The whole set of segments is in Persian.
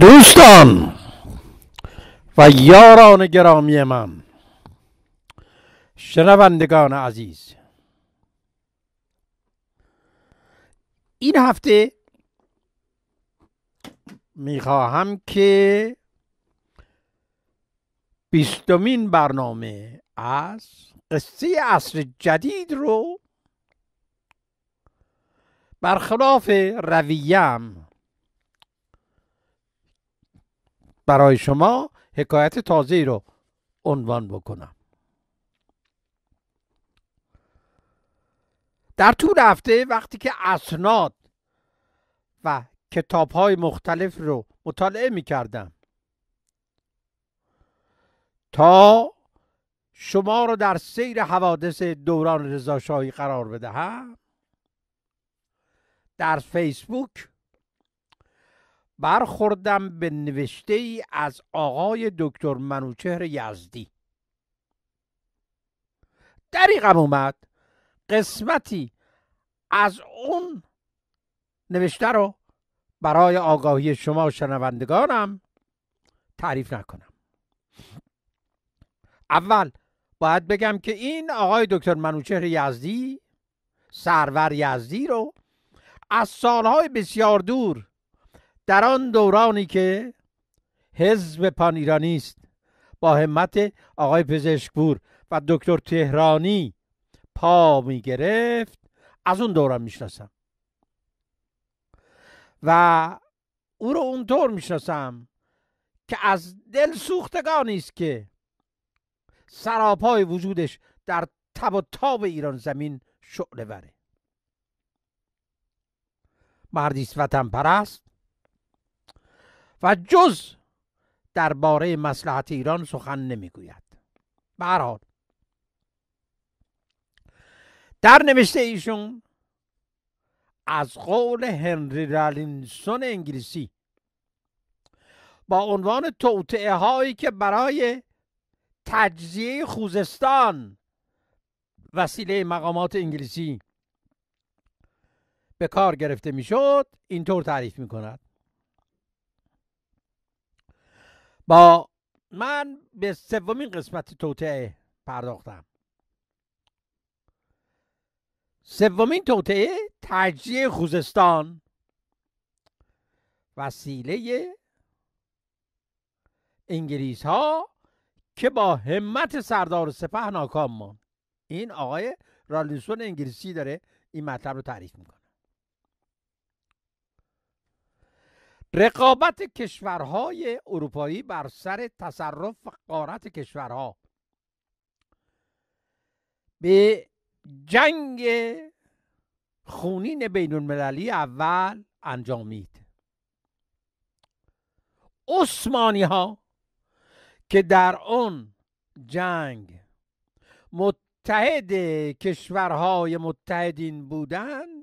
دوستان و یاران گرامی من شنوندگان عزیز این هفته میخواهم که بیستمین برنامه از قصه عصر جدید رو برخلاف رویم برای شما حکایت تازه رو عنوان بکنم در طول هفته وقتی که اسناد و کتاب های مختلف رو مطالعه می کردم تا شما رو در سیر حوادث دوران رضاشاهی قرار بدهم در فیسبوک برخوردم به نوشته ای از آقای دکتر منوچهر یزدی دریغم اومد قسمتی از اون نوشته رو برای آگاهی شما و شنوندگانم تعریف نکنم اول باید بگم که این آقای دکتر منوچهر یزدی سرور یزدی رو از سالهای بسیار دور در آن دورانی که حزب پان ایرانیست با همت آقای پزشکپور و دکتر تهرانی پا می گرفت از اون دوران میشناسم و او رو اونطور میشناسم که از دل سوختگان است که سراپای وجودش در تب و تاب ایران زمین شعله بره مردی است وطن پرست و جز درباره مسلحت ایران سخن نمیگوید به در نوشته ایشون از قول هنری رالینسون انگلیسی با عنوان توطعه هایی که برای تجزیه خوزستان وسیله مقامات انگلیسی به کار گرفته میشد اینطور تعریف می کند با من به سومین قسمت توطعه پرداختم سومین توطعه تجزیه خوزستان وسیله انگلیس ها که با همت سردار سپه ناکام ماند این آقای رالیسون انگلیسی داره این مطلب رو تعریف میکنه رقابت کشورهای اروپایی بر سر تصرف و قارت کشورها به جنگ خونین بین المللی اول انجامید عثمانی ها که در آن جنگ متحد کشورهای متحدین بودند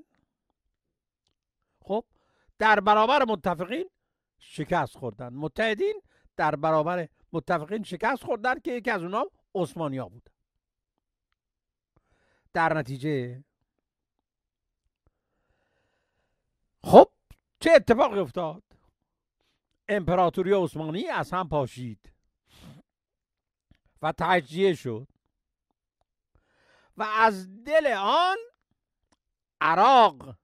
در برابر متفقین شکست خوردن متحدین در برابر متفقین شکست خوردن که یکی از اونا ها بود در نتیجه خب چه اتفاقی افتاد امپراتوری عثمانی از هم پاشید و تجزیه شد و از دل آن عراق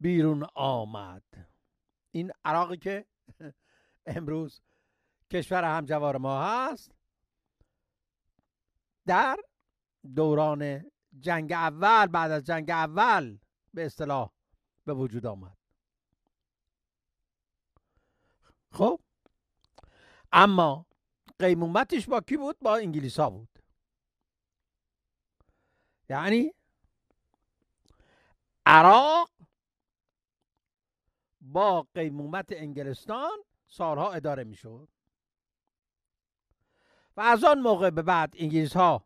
بیرون آمد این عراقی که امروز کشور همجوار ما هست در دوران جنگ اول بعد از جنگ اول به اصطلاح به وجود آمد خب اما قیمومتش با کی بود با انگلیس ها بود یعنی عراق با قیمومت انگلستان سالها اداره می شود. و از آن موقع به بعد انگلیس ها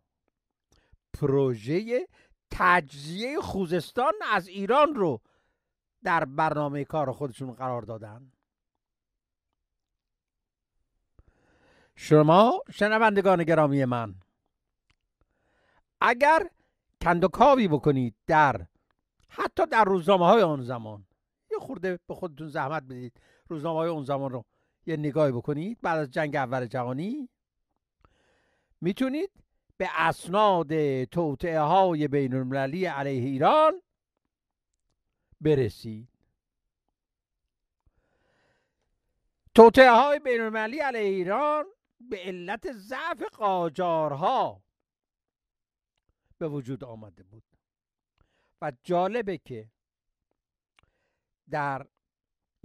پروژه تجزیه خوزستان از ایران رو در برنامه کار خودشون قرار دادن شما شنوندگان گرامی من اگر کندوکاوی بکنید در حتی در روزنامه های آن زمان خورده به خودتون زحمت بدید روزنامه های اون زمان رو یه نگاهی بکنید بعد از جنگ اول جهانی میتونید به اسناد توطعه های بین علیه ایران برسید توطعه های بین علیه ایران به علت ضعف قاجارها به وجود آمده بود و جالبه که در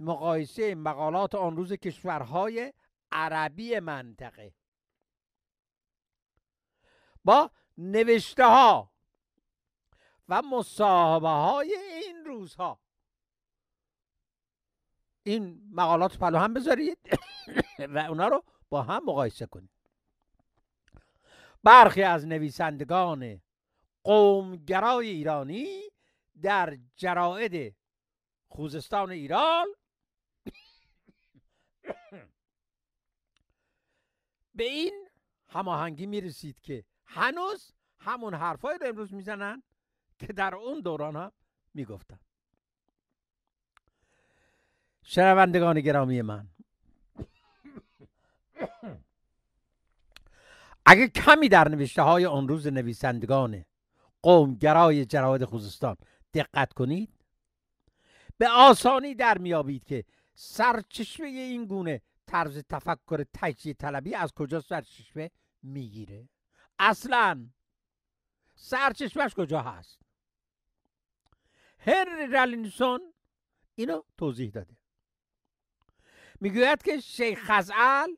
مقایسه مقالات آن روز کشورهای عربی منطقه با نوشته ها و مصاحبه های این روزها این مقالات پلو هم بذارید و اونا رو با هم مقایسه کنید برخی از نویسندگان قومگرای ایرانی در جراید خوزستان ایران به این هماهنگی میرسید که هنوز همون حرفای رو امروز میزنن که در اون دوران ها میگفتن شنوندگان گرامی من اگه کمی در نوشته های آن روز نویسندگان قومگرای جراید خوزستان دقت کنید به آسانی در میابید که سرچشمه این گونه طرز تفکر تجزیه طلبی از کجا سرچشمه میگیره اصلا سرچشمش کجا هست هنری رالینسون اینو توضیح داده میگوید که شیخ خزعل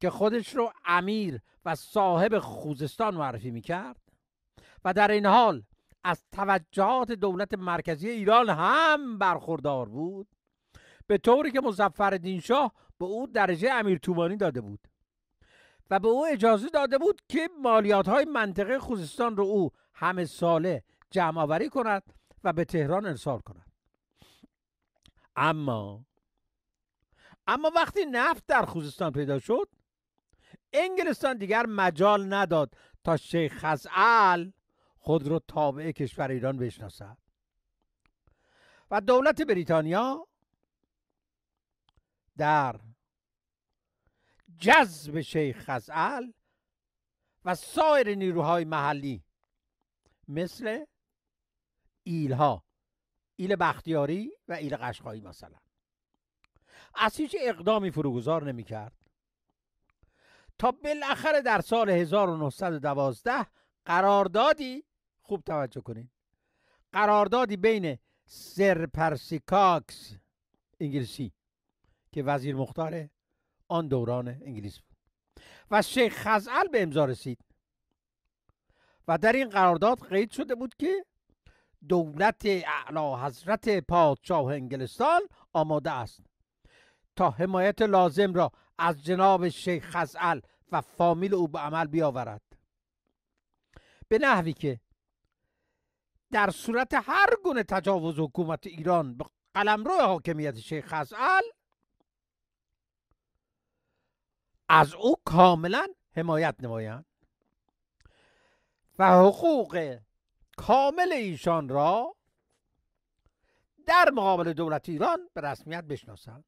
که خودش رو امیر و صاحب خوزستان معرفی میکرد و در این حال از توجهات دولت مرکزی ایران هم برخوردار بود به طوری که مزفر شاه به او درجه امیر تومانی داده بود و به او اجازه داده بود که مالیات های منطقه خوزستان رو او همه ساله جمع کند و به تهران ارسال کند اما اما وقتی نفت در خوزستان پیدا شد انگلستان دیگر مجال نداد تا شیخ خزعل خود را تابع کشور ایران بشناسد و دولت بریتانیا در جذب شیخ خزعل و سایر نیروهای محلی مثل ایلها ایل بختیاری و ایل قشقایی مثلا از هیچ اقدامی فروگذار نمیکرد تا بالاخره در سال 1912 قراردادی خوب توجه کنید. قراردادی بین پرسی کاکس انگلیسی که وزیر مختار آن دوران انگلیس بود و شیخ خزعل به امضا رسید و در این قرارداد قید شده بود که دولت اعلی حضرت پادشاه انگلستان آماده است تا حمایت لازم را از جناب شیخ خزعل و فامیل او به عمل بیاورد به نحوی که در صورت هر گونه تجاوز حکومت ایران به قلمرو حاکمیت شیخ ازعل از او کاملا حمایت نمایند و حقوق کامل ایشان را در مقابل دولت ایران به رسمیت بشناسند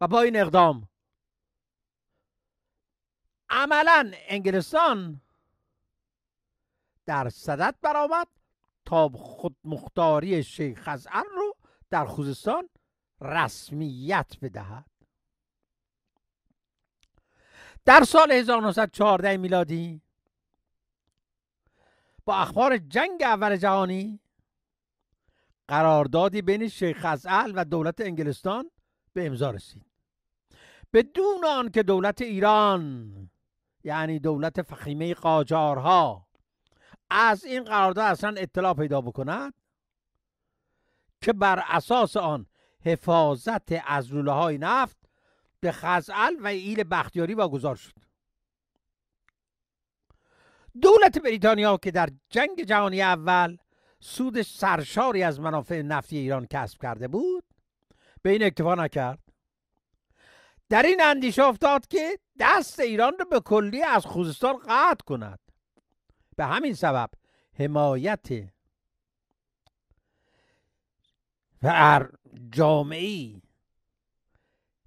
و با این اقدام عملا انگلستان در صدت برآمد تا خودمختاری شیخ خزعل رو در خوزستان رسمیت بدهد در سال 1914 میلادی با اخبار جنگ اول جهانی قراردادی بین شیخ خزعل و دولت انگلستان به امضا رسید بدون آن که دولت ایران یعنی دولت فخیمه قاجارها از این قرارداد اصلا اطلاع پیدا بکند که بر اساس آن حفاظت از روله های نفت به خزعل و ایل بختیاری واگذار شد دولت بریتانیا که در جنگ جهانی اول سود سرشاری از منافع نفتی ایران کسب کرده بود به این اکتفا نکرد در این اندیشه افتاد که دست ایران را به کلی از خوزستان قطع کند به همین سبب حمایت و جامعی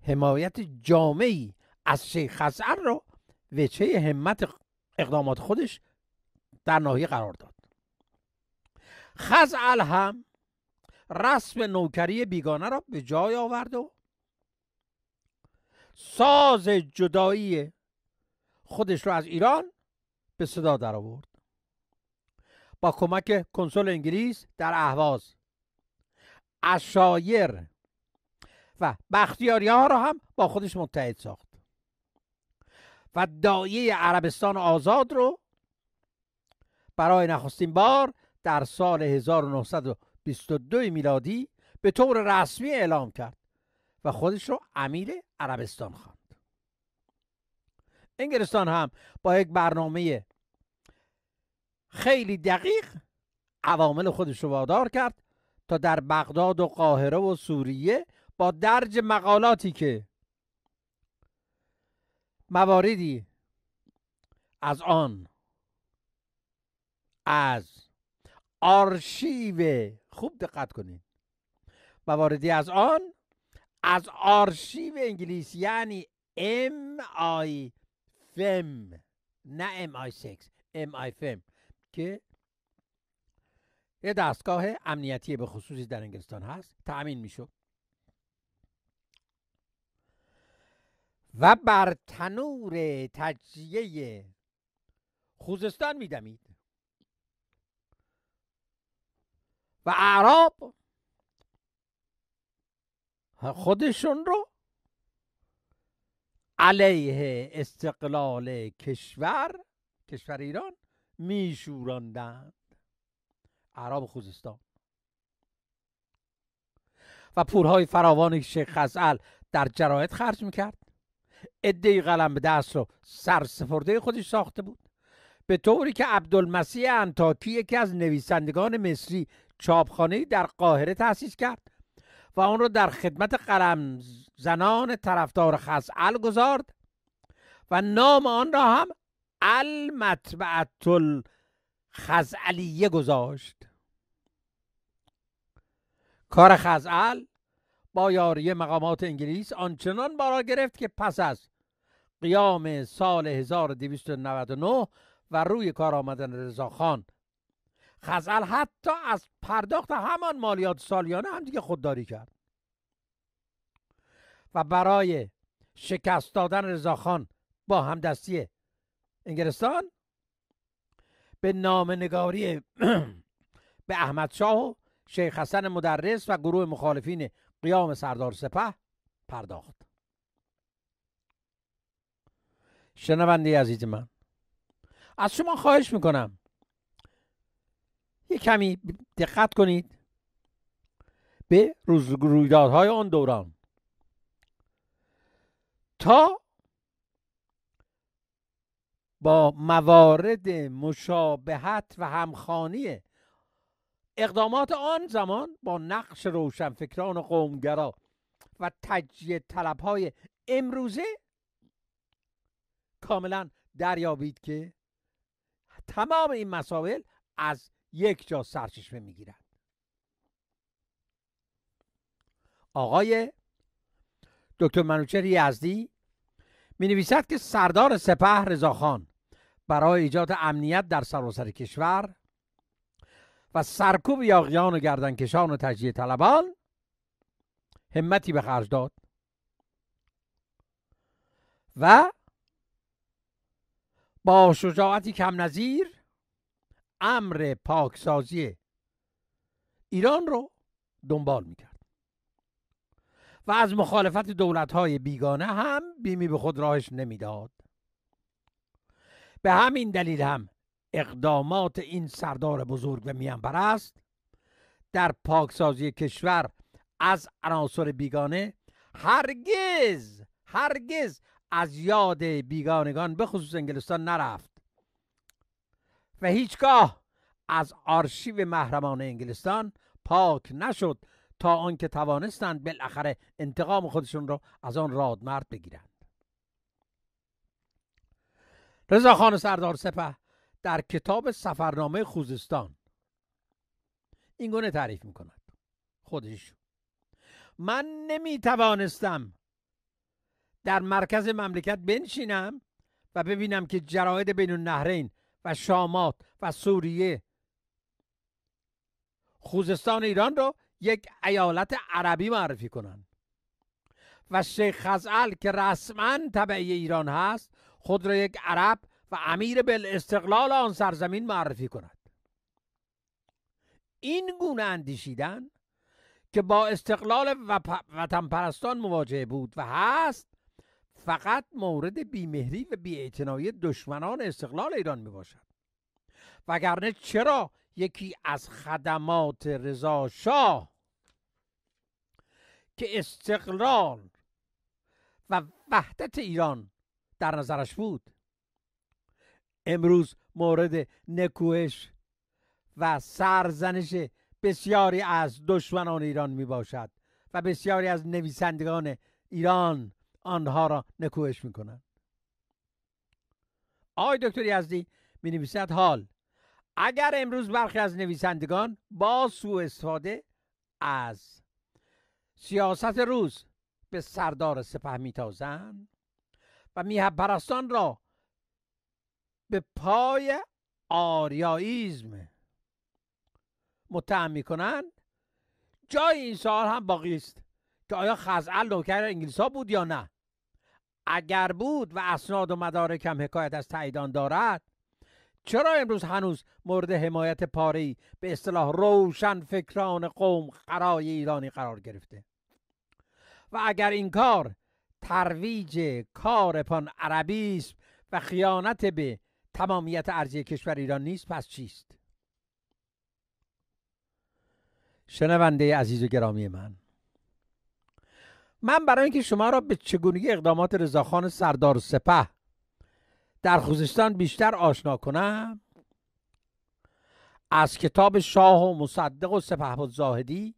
حمایت جامعی از شیخ خزر را وچه همت اقدامات خودش در ناحیه قرار داد خزعل هم رسم نوکری بیگانه را به جای آورد و ساز جدایی خودش را از ایران به صدا در آورد با کمک کنسول انگلیس در اهواز اشایر و بختیاری ها را هم با خودش متحد ساخت و دایه عربستان آزاد رو برای نخستین بار در سال 1922 میلادی به طور رسمی اعلام کرد و خودش رو امیر عربستان خواند انگلستان هم با یک برنامه خیلی دقیق عوامل خودش رو وادار کرد تا در بغداد و قاهره و سوریه با درج مقالاتی که مواردی از آن از آرشیو خوب دقت کنید مواردی از آن از آرشیو انگلیسی یعنی ام آی فم نه ام آی ام آی فم که یه دستگاه امنیتی به خصوصی در انگلستان هست تأمین میشه و بر تنور تجزیه خوزستان میدمید و اعراب خودشون رو علیه استقلال کشور کشور ایران میشوراندند عرب خوزستان و پورهای فراوان شیخ خزعل در جرایت خرج میکرد ادهی قلم به دست رو سرسپرده خودش ساخته بود به طوری که عبدالمسیح انتاکی یکی از نویسندگان مصری چاپخانه در قاهره تأسیس کرد و اون رو در خدمت قلم زنان طرفدار خزعل گذارد و نام آن را هم المطبعت خزعلیه گذاشت کار خزعل با یاری مقامات انگلیس آنچنان بالا گرفت که پس از قیام سال 1299 و روی کار آمدن رضاخان خزعل حتی از پرداخت همان مالیات سالیانه هم دیگه خودداری کرد و برای شکست دادن رضاخان با همدستی انگلستان به نام نگاری به احمد شاه و شیخ حسن مدرس و گروه مخالفین قیام سردار سپه پرداخت شنونده عزیز من از شما خواهش میکنم یه کمی دقت کنید به رویدادهای آن دوران تا با موارد مشابهت و همخانی اقدامات آن زمان با نقش روشنفکران و قومگرا و تجیه طلبهای امروزه کاملا دریابید که تمام این مسائل از یک جا سرچشمه میگیرند آقای دکتر منوچهر یزدی می نویسد که سردار سپه رضاخان برای ایجاد امنیت در سراسر کشور و سرکوب یاغیان و گردنکشان و تجیه طلبان همتی به خرج داد و با شجاعتی کم نظیر امر پاکسازی ایران رو دنبال میکرد و از مخالفت های بیگانه هم بیمی به خود راهش نمیداد به همین دلیل هم اقدامات این سردار بزرگ و میان است در پاکسازی کشور از عناصر بیگانه هرگز هرگز از یاد بیگانگان به خصوص انگلستان نرفت و هیچگاه از آرشیو محرمان انگلستان پاک نشد تا آنکه توانستند بالاخره انتقام خودشون رو از آن رادمرد بگیرند خان سردار سپه در کتاب سفرنامه خوزستان این گونه تعریف میکند خودش من نمیتوانستم در مرکز مملکت بنشینم و ببینم که جراید بین النهرین و شامات و سوریه خوزستان ایران را یک ایالت عربی معرفی کنند و شیخ خزعل که رسما طبعی ایران هست خود را یک عرب و امیر بل استقلال آن سرزمین معرفی کند این گونه اندیشیدن که با استقلال و وطن پرستان مواجه بود و هست فقط مورد بیمهری و بیعتنایی دشمنان استقلال ایران می باشد وگرنه چرا یکی از خدمات رضا شاه که استقلال و وحدت ایران در نظرش بود امروز مورد نکوهش و سرزنش بسیاری از دشمنان ایران می باشد و بسیاری از نویسندگان ایران آنها را نکوهش می کنند آقای دکتر یزدی می نویسد حال اگر امروز برخی از نویسندگان با سوء استفاده از سیاست روز به سردار سپه میتازند و میهب پرستان را به پای آریاییزم متهم میکنند جای این سال هم باقی است که آیا خزعل نوکر انگلیس ها بود یا نه اگر بود و اسناد و مدارک هم حکایت از تاییدان دارد چرا امروز هنوز مورد حمایت پاری به اصطلاح روشن فکران قوم خرای ایرانی قرار گرفته و اگر این کار ترویج کار پان است و خیانت به تمامیت ارضی کشور ایران نیست پس چیست شنونده عزیز و گرامی من من برای اینکه شما را به چگونگی اقدامات رضاخان سردار سپه در خوزستان بیشتر آشنا کنم از کتاب شاه و مصدق و سپهبد زاهدی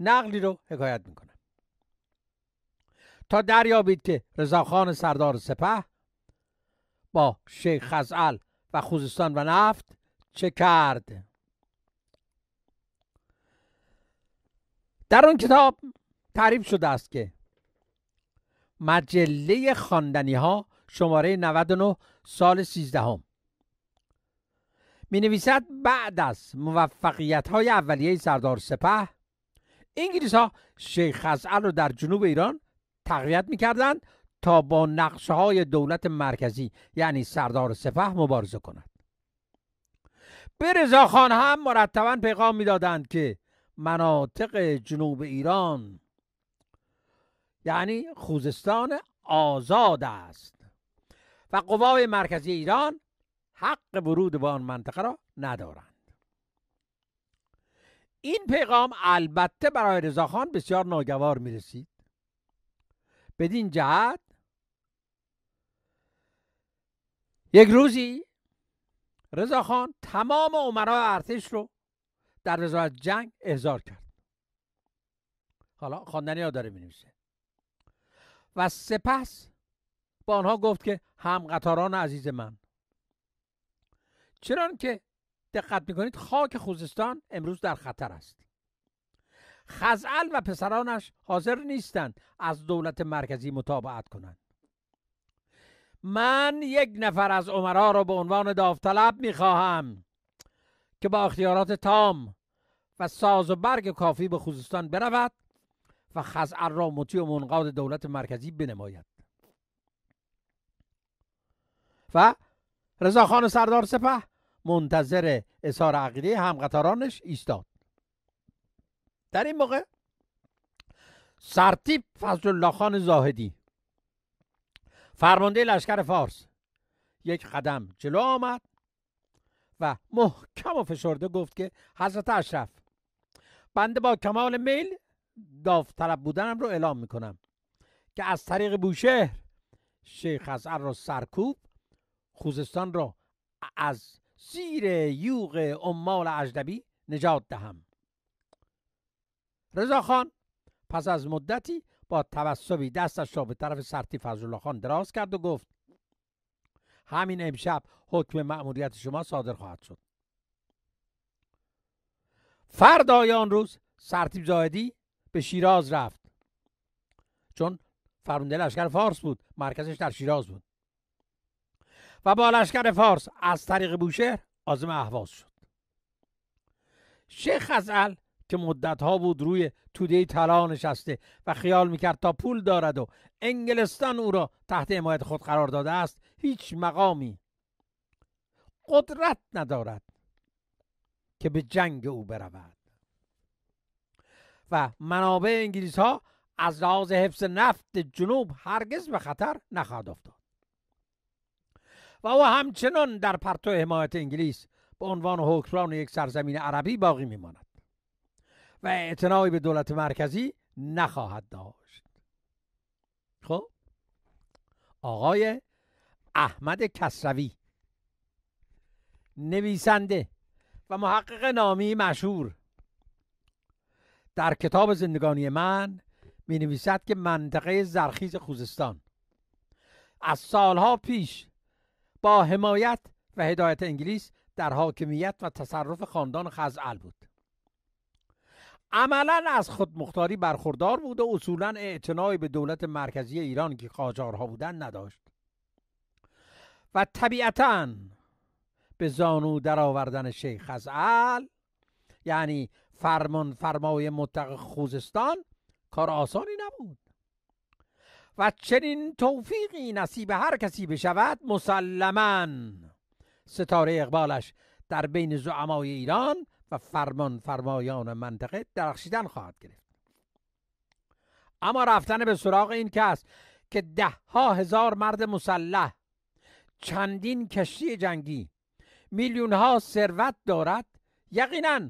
نقلی رو حکایت میکنم تا دریابید که رضاخان سردار سپه با شیخ خزعل و خوزستان و نفت چه کرد در اون کتاب تعریف شده است که مجله خاندنی ها شماره 99 سال 13 هم. می نویسد بعد از موفقیت های اولیه سردار سپه انگلیس ها شیخ خزعل رو در جنوب ایران تقویت می کردند تا با نقشه های دولت مرکزی یعنی سردار سپه مبارزه کنند به رضاخان هم مرتبا پیغام میدادند که مناطق جنوب ایران یعنی خوزستان آزاد است و قوای مرکزی ایران حق ورود به آن منطقه را ندارند این پیغام البته برای رضاخان بسیار ناگوار می رسید بدین جهت یک روزی رضاخان تمام عمرای ارتش رو در وزارت جنگ احضار کرد حالا خواندنی ها داره می و سپس با آنها گفت که هم عزیز من چرا که دقت میکنید خاک خوزستان امروز در خطر است خزعل و پسرانش حاضر نیستند از دولت مرکزی مطابقت کنند من یک نفر از عمرا را به عنوان داوطلب میخواهم که با اختیارات تام و ساز و برگ کافی به خوزستان برود و خزعر را مطیع و منقاد دولت مرکزی بنماید و رضاخان سردار سپه منتظر اظهار عقیده همقطارانش ایستاد در این موقع سرتیب فضل الله خان زاهدی فرمانده لشکر فارس یک قدم جلو آمد و محکم و فشرده گفت که حضرت اشرف بنده با کمال میل داوطلب بودنم رو اعلام میکنم که از طریق بوشهر شیخ اسعر را سرکوب خوزستان را از سیر یوغ اموال اجنبی نجات دهم رضا خان پس از مدتی با توسبی دستش را به طرف سرتی فضلالله خان دراز کرد و گفت همین امشب حکم مأموریت شما صادر خواهد شد فردای آن روز سرتیب زاهدی به شیراز رفت چون فرمانده لشکر فارس بود مرکزش در شیراز بود و با لشکر فارس از طریق بوشهر آزم احواز شد شیخ خزل که مدت ها بود روی توده طلا نشسته و خیال میکرد تا پول دارد و انگلستان او را تحت حمایت خود قرار داده است هیچ مقامی قدرت ندارد که به جنگ او برود منابع انگلیس ها از لحاظ حفظ نفت جنوب هرگز به خطر نخواهد افتاد و او همچنان در پرتو حمایت انگلیس به عنوان حکمران یک سرزمین عربی باقی میماند و اعتنایی به دولت مرکزی نخواهد داشت خب آقای احمد کسروی نویسنده و محقق نامی مشهور در کتاب زندگانی من می نویسد که منطقه زرخیز خوزستان از سالها پیش با حمایت و هدایت انگلیس در حاکمیت و تصرف خاندان خزعل بود عملا از خودمختاری برخوردار بود و اصولا اعتنای به دولت مرکزی ایران که قاجارها بودند نداشت و طبیعتا به زانو درآوردن شیخ خزعل یعنی فرمان فرمای متق خوزستان کار آسانی نبود و چنین توفیقی نصیب هر کسی بشود مسلما ستاره اقبالش در بین زعمای ایران و فرمان فرمایان منطقه درخشیدن خواهد گرفت اما رفتن به سراغ این کس که ده ها هزار مرد مسلح چندین کشتی جنگی میلیون ها ثروت دارد یقینا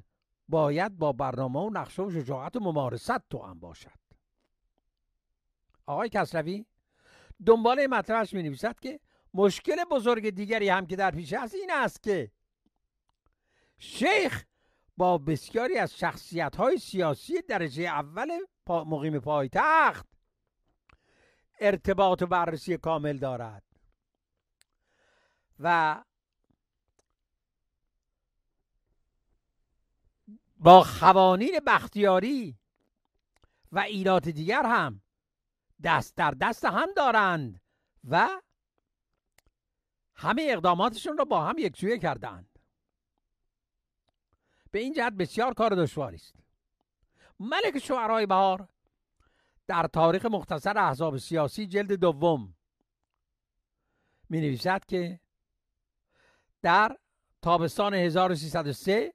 باید با برنامه و نقشه و شجاعت و ممارست تو هم باشد آقای کسروی دنبال مطرحش می نویسد که مشکل بزرگ دیگری هم که در پیش است این است که شیخ با بسیاری از شخصیت های سیاسی درجه اول پا مقیم پایتخت ارتباط و بررسی کامل دارد و با قوانین بختیاری و ایرات دیگر هم دست در دست هم دارند و همه اقداماتشون رو با هم یکجویه کردند به این جهت بسیار کار دشواری است ملک شعرای بهار در تاریخ مختصر احزاب سیاسی جلد دوم می نویسد که در تابستان 1303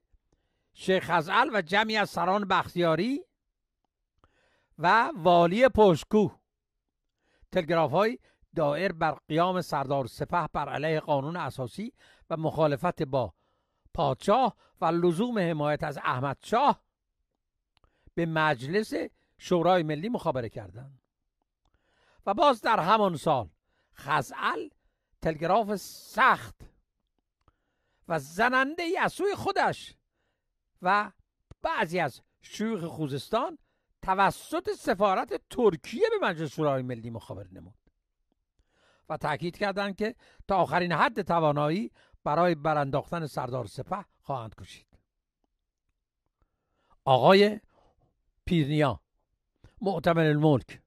شیخ خزعل و جمعی از سران بختیاری و والی پشکو تلگراف های دائر بر قیام سردار سپه بر علیه قانون اساسی و مخالفت با پادشاه و لزوم حمایت از احمد به مجلس شورای ملی مخابره کردند و باز در همان سال خزعل تلگراف سخت و زننده ای از سوی خودش و بعضی از شیوخ خوزستان توسط سفارت ترکیه به مجلس شورای ملی مخابره نمود و تاکید کردند که تا آخرین حد توانایی برای برانداختن سردار سپه خواهند کشید آقای پیرنیا معتمر الملک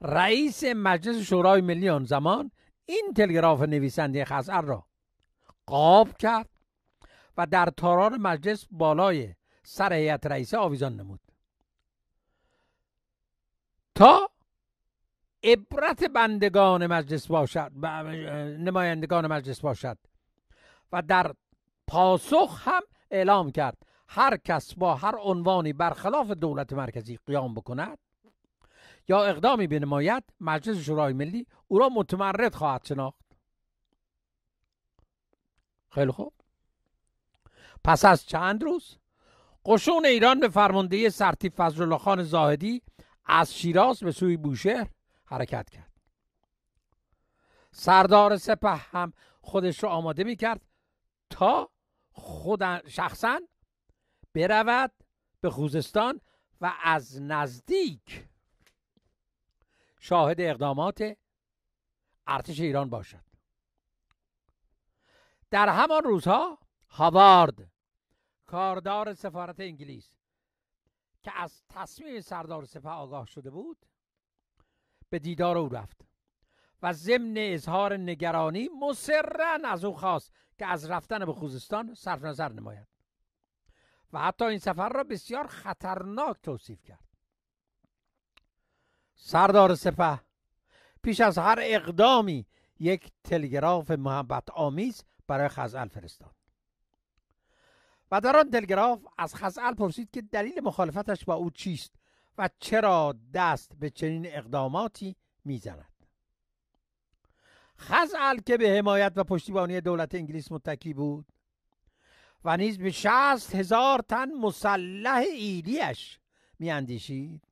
رئیس مجلس شورای ملی آن زمان این تلگراف نویسنده خزر را قاب کرد و در تارار مجلس بالای سر هیئت رئیسه آویزان نمود تا عبرت بندگان مجلس باشد نمایندگان مجلس باشد و در پاسخ هم اعلام کرد هر کس با هر عنوانی برخلاف دولت مرکزی قیام بکند یا اقدامی نمایت مجلس شورای ملی او را متمرد خواهد شناخت خیلی خوب پس از چند روز قشون ایران به فرمانده سرتی الله خان زاهدی از شیراز به سوی بوشهر حرکت کرد سردار سپه هم خودش را آماده می کرد تا خود شخصا برود به خوزستان و از نزدیک شاهد اقدامات ارتش ایران باشد در همان روزها هاوارد کاردار سفارت انگلیس که از تصمیم سردار سپه آگاه شده بود به دیدار او رفت و ضمن اظهار نگرانی مصرا از او خواست که از رفتن به خوزستان صرف نظر نماید و حتی این سفر را بسیار خطرناک توصیف کرد سردار سپه پیش از هر اقدامی یک تلگراف محبت آمیز برای خزعل فرستاد و در آن دلگراف از خزعل پرسید که دلیل مخالفتش با او چیست و چرا دست به چنین اقداماتی میزند خزعل که به حمایت و پشتیبانی دولت انگلیس متکی بود و نیز به شست هزار تن مسلح ایلیش میاندیشید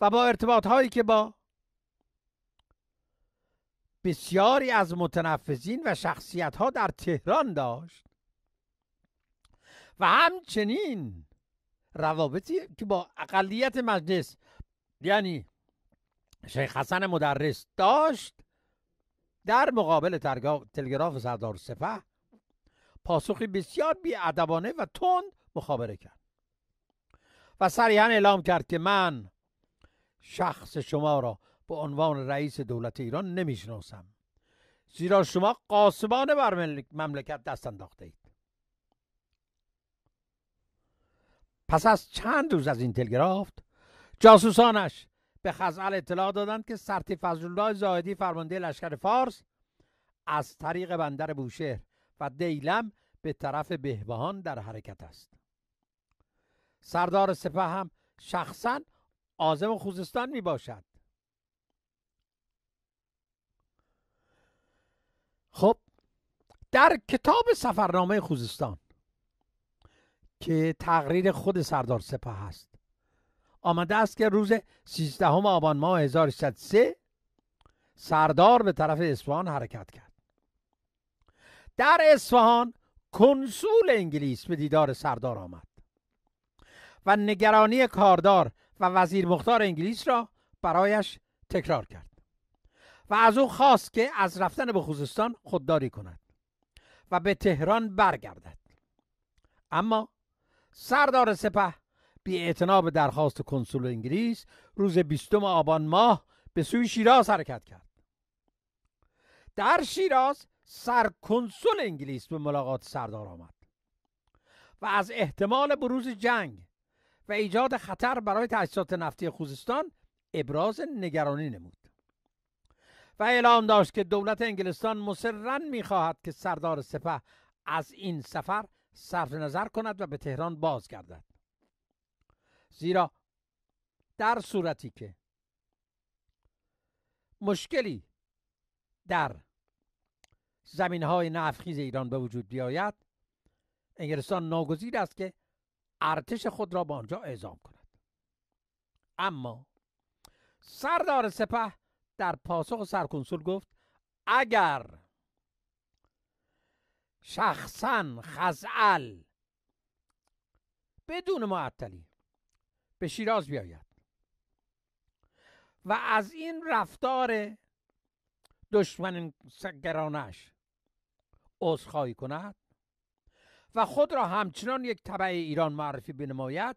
و با ارتباط هایی که با بسیاری از متنفذین و شخصیت ها در تهران داشت و همچنین روابطی که با اقلیت مجلس یعنی شیخ حسن مدرس داشت در مقابل تلگراف سردار سپه پاسخی بسیار بیادبانه و تند مخابره کرد و سریعا اعلام کرد که من شخص شما را به عنوان رئیس دولت ایران نمیشناسم زیرا شما قاسبانه بر مملکت دست انداخته اید پس از چند روز از این تلگرافت جاسوسانش به خزعل اطلاع دادند که سرتی فضلالله زاهدی فرمانده لشکر فارس از طریق بندر بوشهر و دیلم به طرف بهبهان در حرکت است سردار سپه هم شخصا آزم خوزستان می باشد خب در کتاب سفرنامه خوزستان که تقریر خود سردار سپاه هست آمده است که روز 13 آبان ماه 1303 سردار به طرف اصفهان حرکت کرد در اصفهان کنسول انگلیس به دیدار سردار آمد و نگرانی کاردار و وزیر مختار انگلیس را برایش تکرار کرد و از او خواست که از رفتن به خوزستان خودداری کند و به تهران برگردد اما سردار سپه بی اعتناب درخواست کنسول انگلیس روز بیستم آبان ماه به سوی شیراز حرکت کرد در شیراز کنسول انگلیس به ملاقات سردار آمد و از احتمال بروز جنگ و ایجاد خطر برای تأسیسات نفتی خوزستان ابراز نگرانی نمود و اعلام داشت که دولت انگلستان مصرا میخواهد که سردار سپه از این سفر صرف نظر کند و به تهران بازگردد زیرا در صورتی که مشکلی در زمین های نفخیز ایران به وجود بیاید انگلستان ناگزیر است که ارتش خود را به آنجا اعزام کند اما سردار سپه در پاسخ سرکنسول گفت اگر شخصا خزعل بدون معطلی به شیراز بیاید و از این رفتار دشمن گرانش عذرخواهی کند و خود را همچنان یک طبعه ایران معرفی بنماید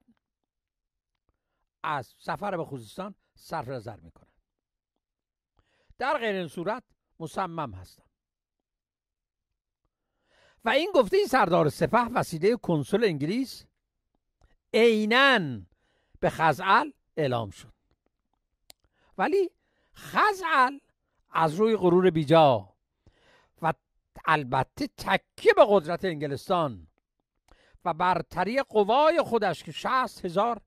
از سفر به خوزستان صرف نظر می کند در غیر این صورت مصمم هستم و این گفته این سردار سپه وسیله کنسول انگلیس عینا به خزعل اعلام شد ولی خزعل از روی غرور بیجا و البته تکیه به قدرت انگلستان و برتری قوای خودش که شهست هزار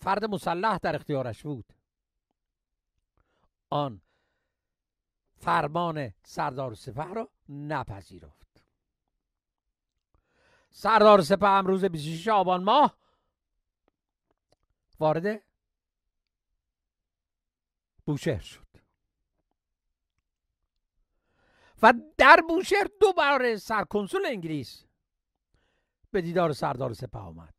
فرد مسلح در اختیارش بود آن فرمان سردار سپه را نپذیرفت سردار سپه امروز 26 آبان ماه وارد بوشهر شد و در بوشهر دوباره بار سرکنسول انگلیس به دیدار سردار سپه آمد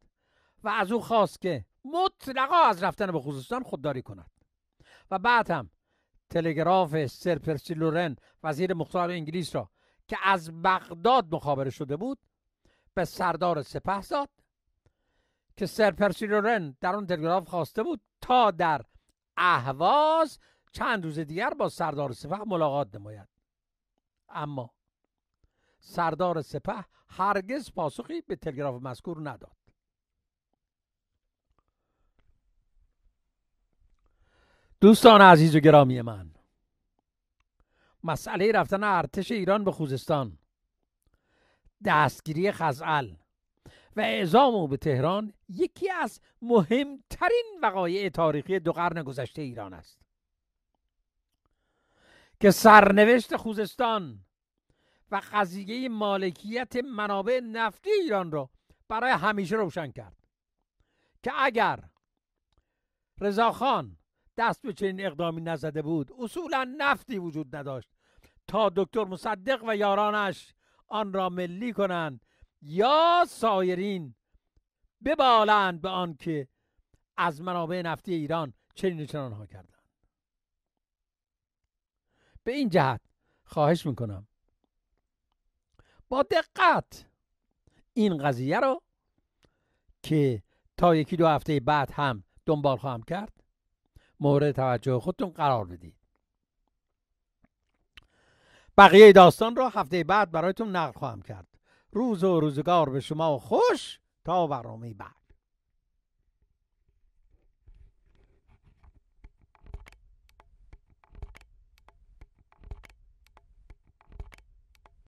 و از او خواست که مطلقا از رفتن به خوزستان خودداری کند و بعد هم تلگراف سر پرسی لورن وزیر مختار انگلیس را که از بغداد مخابره شده بود به سردار سپه داد که سر رورن در آن تلگراف خواسته بود تا در اهواز چند روز دیگر با سردار سپه ملاقات نماید اما سردار سپه هرگز پاسخی به تلگراف مذکور نداد دوستان عزیز و گرامی من مسئله رفتن ارتش ایران به خوزستان دستگیری خزعل و اعزام او به تهران یکی از مهمترین وقایع تاریخی دو قرن گذشته ایران است که سرنوشت خوزستان و قضیه مالکیت منابع نفتی ایران را برای همیشه روشن کرد که اگر رضاخان دست به چنین اقدامی نزده بود اصولا نفتی وجود نداشت تا دکتر مصدق و یارانش آن را ملی کنند یا سایرین ببالند به آنکه از منابع نفتی ایران چنین چنان ها کردند به این جهت خواهش میکنم با دقت این قضیه رو که تا یکی دو هفته بعد هم دنبال خواهم کرد مورد توجه خودتون قرار بدید بقیه داستان را هفته بعد برایتون نقل خواهم کرد روز و روزگار به شما خوش تا برنامه بعد